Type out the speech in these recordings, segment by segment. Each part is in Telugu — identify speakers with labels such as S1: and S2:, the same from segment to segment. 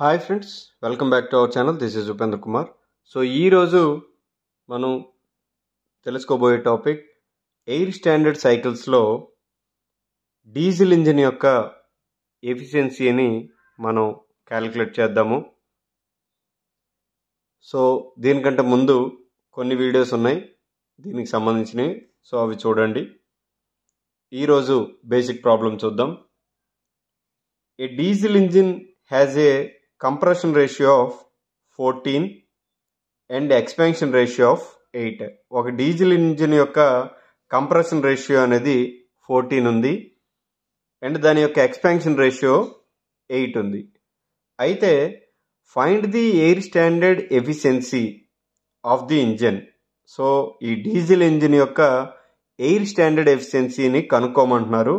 S1: Hi friends welcome back to our channel this is Upendra Kumar so ఈరోజు మనం తెలుసుకోబోయే టాపిక్ ఎయిర్ స్టాండర్డ్ సైకిల్స్లో డీజిల్ ఇంజిన్ యొక్క ఎఫిషియన్సీని మనం క్యాలిక్యులేట్ చేద్దాము సో దీనికంటే ముందు కొన్ని వీడియోస్ ఉన్నాయి దీనికి సంబంధించినవి సో అవి చూడండి ఈరోజు బేసిక్ ప్రాబ్లం చూద్దాం a diesel engine has a compression ratio of fourteen and expansion ratio of eight ఒక డీజిల్ ఇంజిన్ యొక్క కంప్రెషన్ రేషియో అనేది ఫోర్టీన్ ఉంది అండ్ దాని యొక్క ఎక్స్పెన్షన్ రేషియో ఎయిట్ ఉంది అయితే find the air standard efficiency of the engine so ఈ డీజిల్ ఇంజిన్ యొక్క ఎయిర్ స్టాండర్డ్ ఎఫిషియన్సీని కనుక్కోమంటున్నారు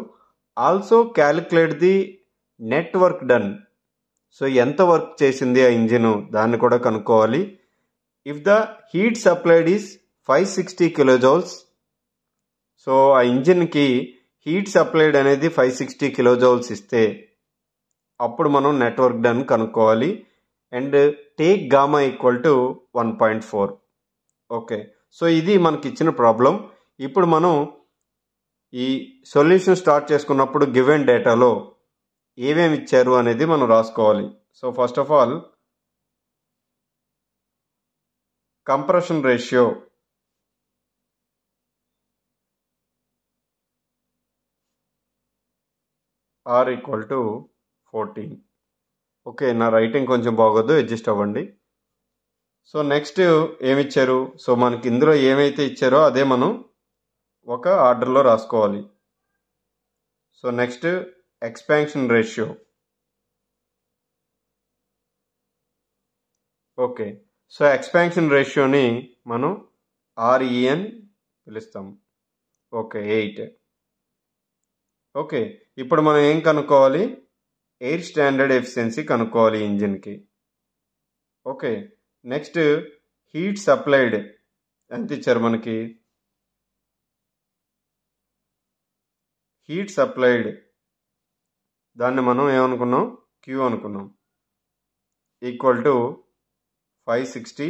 S1: also calculate the net work done so ఎంత వర్క్ చేసింది ఆ ఇంజిన్ దాన్ని కూడా కనుక్కోవాలి if the heat supplied is five sixty kilojoules so ఆ ఇంజిన్కి హీట్ సప్లైడ్ అనేది ఫైవ్ సిక్స్టీ కిలోజౌల్స్ ఇస్తే అప్పుడు మనం నెట్వర్క్ డన్ కనుక్కోవాలి and take gamma equal to one point four okay so ఇది మనకి ఇచ్చిన ప్రాబ్లం ఇప్పుడు మనం ఈ సొల్యూషన్ స్టార్ట్ చేసుకున్నప్పుడు గివెన్ డేటాలో ఏమేమి ఇచ్చారు అనేది మనం రాసుకోవాలి so first of all compression ratio R equal to fourteen okay నా రైటింగ్ కొంచెం బాగోదు అడ్జస్ట్ అవ్వండి సో నెక్స్ట్ ఏమి ఇచ్చారు సో మనకి ఇందులో ఏమైతే ఇచ్చారో అదే మనం ఒక ఆర్డర్లో రాసుకోవాలి so next expansion ratio okay so expansion రేషియోని మనం ఆర్ఈఎన్ e పిలుస్తాం ఓకే ఎయిట్ ఓకే ఇప్పుడు మనం ఏం కనుక్కోవాలి ఎయిర్ స్టాండర్డ్ ఎఫిషియన్సీ కనుక్కోవాలి ఇంజిన్కి ఓకే నెక్స్ట్ హీట్ సప్లైడ్ ఎంత ఇచ్చారు మనకి హీట్ సప్లైడ్ దాన్ని మనం ఏమనుకున్నాం క్యూ అనుకున్నాం equal to five sixty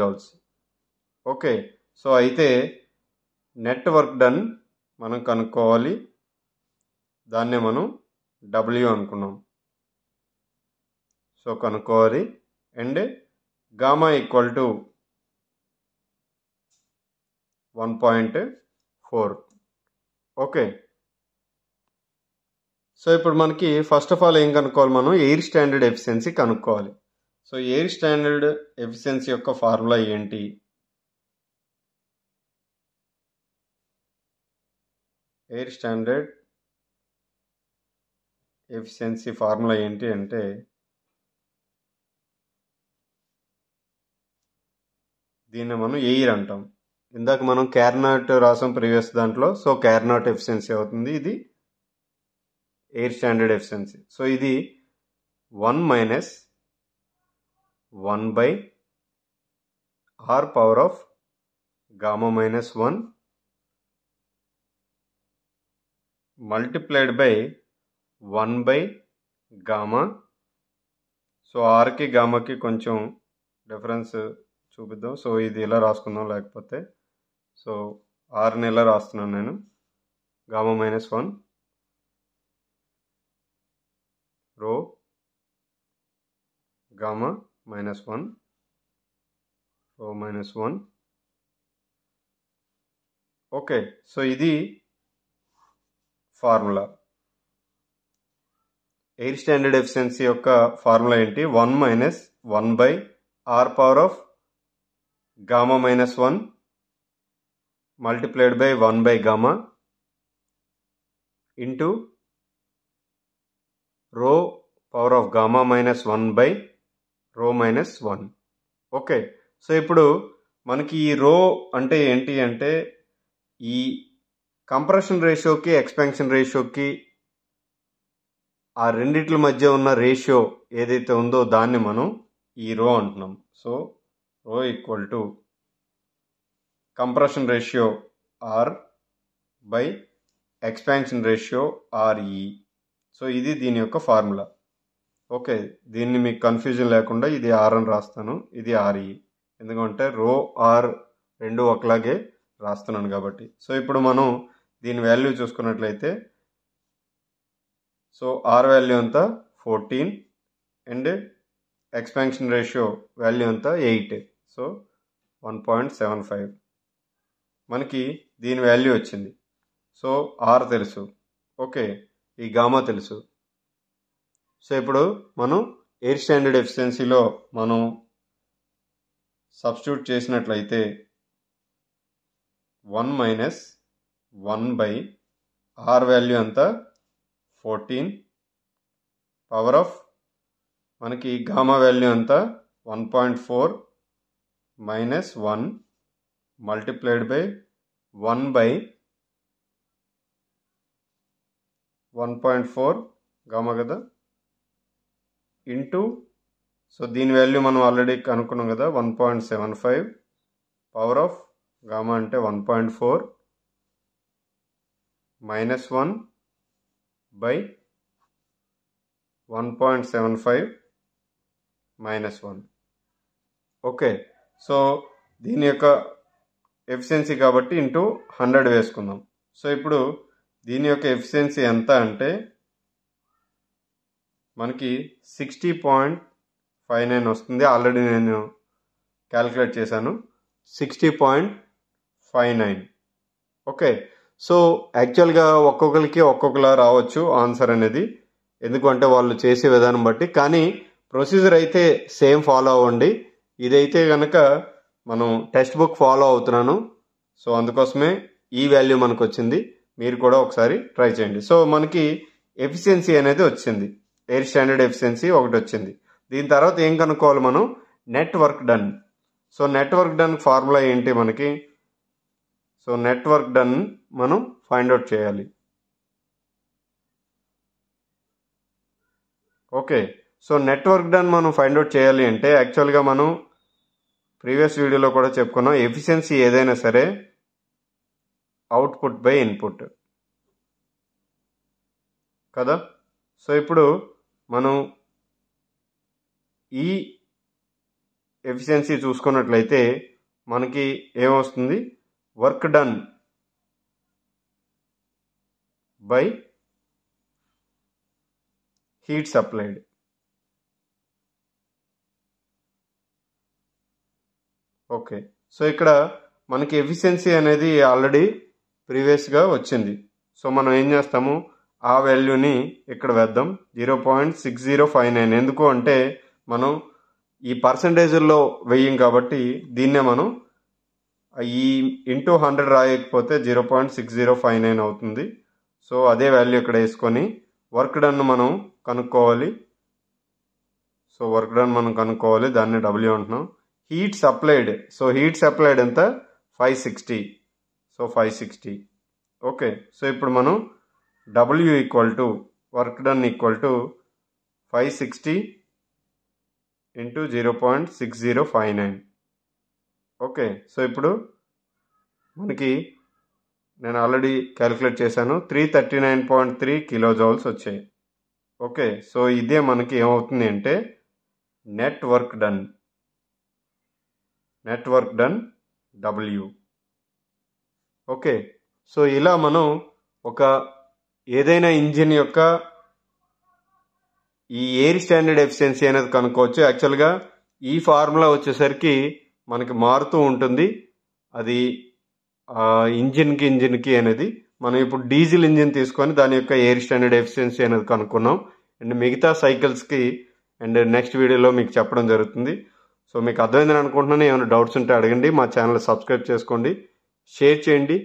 S1: joules okay so అయితే నెట్వర్క్ డన్ మనం కనుక్కోవాలి దాన్నే మనం డబ్ల్యూ అనుకున్నాం సో కనుక్కోవాలి and gamma equal to one point four okay so ఇప్పుడు మనకి ఫస్ట్ ఆఫ్ ఆల్ ఏం కనుక్కోవాలి మనం ఎయిర్ స్టాండర్డ్ ఎఫిషియన్సీ కనుక్కోవాలి సో ఎయిర్ స్టాండర్డ్ ఎఫిషియన్సీ యొక్క ఫార్ములా ఏంటి ఎయిర్ స్టాండర్డ్ ఎఫిషియన్సీ ఫార్ములా ఏంటి అంటే దీన్ని మనం ఎయిర్ అంటాం ఇందాక మనం క్యార్నాట్ రాసాం ప్రీవియస్ దాంట్లో సో క్యార్నాట్ ఎఫిషియన్సీ అవుతుంది ఇది ఎయిర్ స్టాండర్డ్ ఎఫిషియన్సీ సో ఇది one minus one by R power of gamma minus one multiplied by one by gamma so ఆర్కి గామాకి కొంచెం డిఫరెన్స్ చూపిద్దాం సో ఇది ఇలా రాసుకుందాం లేకపోతే సో ఆర్ని ఇలా రాస్తున్నాను నేను gamma minus one rho gamma minus one rho minus one okay so ఇది ఫార్ములా ఎయిర్ స్టాండర్డ్ ఎఫిషియన్సీ యొక్క ఫార్ములా ఏంటి one minus one by R power of gamma minus one multiplied by one by gamma into rho power of gamma minus one by rho minus one okay so ఇప్పుడు మనకి ఈ రో అంటే ఏంటి అంటే ఈ కంప్రెషన్ రేషియోకి ఎక్స్పెన్షన్ రేషియోకి ఆ రెండిట్ల మధ్య ఉన్న రేషియో ఏదైతే ఉందో దాన్ని మనం ఈ రో అంటున్నాం so rho equal to compression ratio R by expansion ratio R E so ఇది దీని యొక్క ఫార్ములా ఓకే దీన్ని మీకు కన్ఫ్యూజన్ లేకుండా ఇది ఆర్ అని రాస్తాను ఇది ఆర్ఈ e. ఎందుకంటే రో ఆర్ రెండు ఒకలాగే రాస్తున్నాను కాబట్టి సో ఇప్పుడు మనం దీని వాల్యూ చూసుకున్నట్లయితే సో ఆర్ వాల్యూ అంతా fourteen and expansion ratio value అంతా eight so one point seven five మనకి దీని వాల్యూ వచ్చింది సో ఆర్ తెలుసు ఓకే ఈ గామా తెలుసు సో ఇప్పుడు మనం ఎయిర్ స్టాండర్డ్ ఎఫిషియన్సీలో మనం సబ్స్టిట్యూట్ చేసినట్లయితే one minus one by R value అంతా ఫోర్టీన్ పవర్ ఆఫ్ మనకి గామా వాల్యూ అంతా one point four minus one multiplied by one by one point four gamma కదా ఇంటూ సో దీని వాల్యూ మనం ఆల్రెడీ కనుక్కున్నాం కదా one point seven five power of gamma అంటే one point four minus one by one point seven five minus one okay so దీని యొక్క ఎఫిషియన్సీ కాబట్టి ఇంటూ హండ్రెడ్ వేసుకుందాం సో ఇప్పుడు దీని యొక్క ఎఫిషియన్సీ ఎంత అంటే మనకి సిక్స్టీ పాయింట్ ఫైవ్ నైన్ వస్తుంది ఆల్రెడీ నేను క్యాలిక్యులేట్ చేశాను sixty point five nine okay so యాక్చువల్గా ఒక్కొక్కరికి ఒక్కొక్కలా రావచ్చు ఆన్సర్ అనేది ఎందుకంటే వాళ్ళు చేసే విధానం బట్టి కానీ ప్రొసీజర్ అయితే సేమ్ ఫాలో అవ్వండి ఇదైతే కనుక మనం టెక్స్ట్ బుక్ ఫాలో అవుతున్నాను సో అందుకోసమే ఈ వాల్యూ మనకు వచ్చింది మీరు కూడా ఒకసారి ట్రై చేయండి సో మనకి ఎఫిషియన్సీ అనేది వచ్చింది ఎయిర్ స్టాండర్డ్ ఎఫిషియన్సీ ఒకటి వచ్చింది దీని తర్వాత ఏం కనుక్కోవాలి మనం net work done so net work done formula ఏంటి మనకి సో నెట్వర్క్ డన్ మనం ఫైండ్ అవుట్ చేయాలి ఓకే సో నెట్వర్క్ డన్ మనం ఫైండ్ అవుట్ చేయాలి అంటే యాక్చువల్గా మనం ప్రీవియస్ వీడియోలో కూడా చెప్పుకున్నాం ఎఫిషియన్సీ ఏదైనా సరే అవుట్పుట్ బై ఇన్పుట్ కదా సో ఇప్పుడు మనం ఈ ఎఫిషియన్సీ చూసుకున్నట్లయితే మనకి ఏమొస్తుంది work done by heat supplied okay so ఇక్కడ మనకి ఎఫిషియన్సీ అనేది ఆల్రెడీ ప్రీవియస్గా వచ్చింది సో మనం ఏం చేస్తాము ఆ వాల్యూని ఇక్కడ వేద్దాం zero point six zero five nine ఎందుకు అంటే మనం ఈ పర్సంటేజ్లో వెయ్యం కాబట్టి దీన్నే మనం ఈ ఇంటూ హండ్రెడ్ రాయకపోతే zero point six zero five nine అవుతుంది సో అదే వాల్యూ ఇక్కడ వేసుకొని వర్క్ డన్ మనం కనుక్కోవాలి సో వర్క్ డన్ మనం కనుక్కోవాలి దాన్ని డబ్ల్యూ అంటున్నాం heat supplied so heat supplied ఎంత five sixty so five sixty okay so ఇప్పుడు మనం W equal to work done equal to five sixty into zero point six zero five nine okay so ఇప్పుడు మనకి నేను ఆల్రెడీ క్యాలిక్యులేట్ చేశాను three thirty nine point three kilo joules వచ్చాయి ఓకే సో ఇదే మనకి ఏమవుతుంది అంటే net work done net work done W okay so ఇలా మనం ఒక ఏదైనా ఇంజిన్ యొక్క ఈ ఎయిర్ స్టాండర్డ్ ఎఫిషియన్సీ అనేది కనుక్కోవచ్చు యాక్చువల్గా ఈ ఫార్ములా వచ్చేసరికి మనకి మారుతూ ఉంటుంది అది ఇంజిన్కి ఇంజిన్కి అనేది మనం ఇప్పుడు డీజిల్ ఇంజిన్ తీసుకొని దాని యొక్క ఎయిర్ స్టాండర్డ్ ఎఫిషియన్సీ అనేది కనుక్కున్నాం అండ్ మిగతా సైకిల్స్కి అండ్ నెక్స్ట్ వీడియోలో మీకు చెప్పడం జరుగుతుంది సో మీకు అర్థమైందని అనుకుంటున్నాను ఏమైనా డౌట్స్ ఉంటే అడగండి మా ఛానల్ సబ్స్క్రైబ్ చేసుకోండి షేర్ చేయండి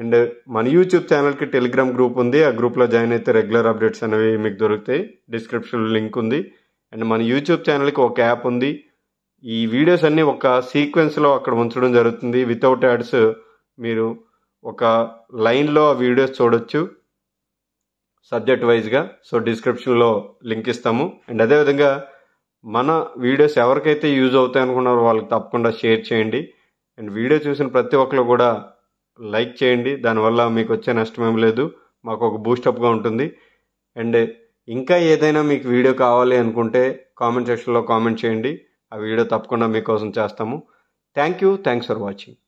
S1: అండ్ మన యూట్యూబ్ ఛానల్కి టెలిగ్రామ్ గ్రూప్ ఉంది ఆ గ్రూప్లో జాయిన్ అయితే రెగ్యులర్ అప్డేట్స్ అనేవి మీకు దొరుకుతాయి డిస్క్రిప్షన్లో లింక్ ఉంది అండ్ మన యూట్యూబ్ ఛానల్కి ఒక యాప్ ఉంది ఈ వీడియోస్ అన్నీ ఒక సీక్వెన్స్లో అక్కడ ఉంచడం జరుగుతుంది వితౌట్ యాడ్స్ మీరు ఒక లైన్లో ఆ వీడియోస్ చూడొచ్చు సబ్జెక్ట్ వైజ్గా సో డిస్క్రిప్షన్లో లింక్ ఇస్తాము అండ్ అదేవిధంగా మన వీడియోస్ ఎవరికైతే యూజ్ అవుతాయి అనుకున్నారో వాళ్ళకి తప్పకుండా షేర్ చేయండి అండ్ వీడియో చూసిన ప్రతి ఒక్కరు కూడా లైక్ చేయండి దానివల్ల మీకు వచ్చే నష్టం ఏం లేదు మాకు ఒక బూస్టప్గా ఉంటుంది అండ్ ఇంకా ఏదైనా మీకు వీడియో కావాలి అనుకుంటే కామెంట్ సెక్షన్లో కామెంట్ చేయండి ఆ వీడియో తప్పకుండా మీకోసం చేస్తాము thank you thanks for watching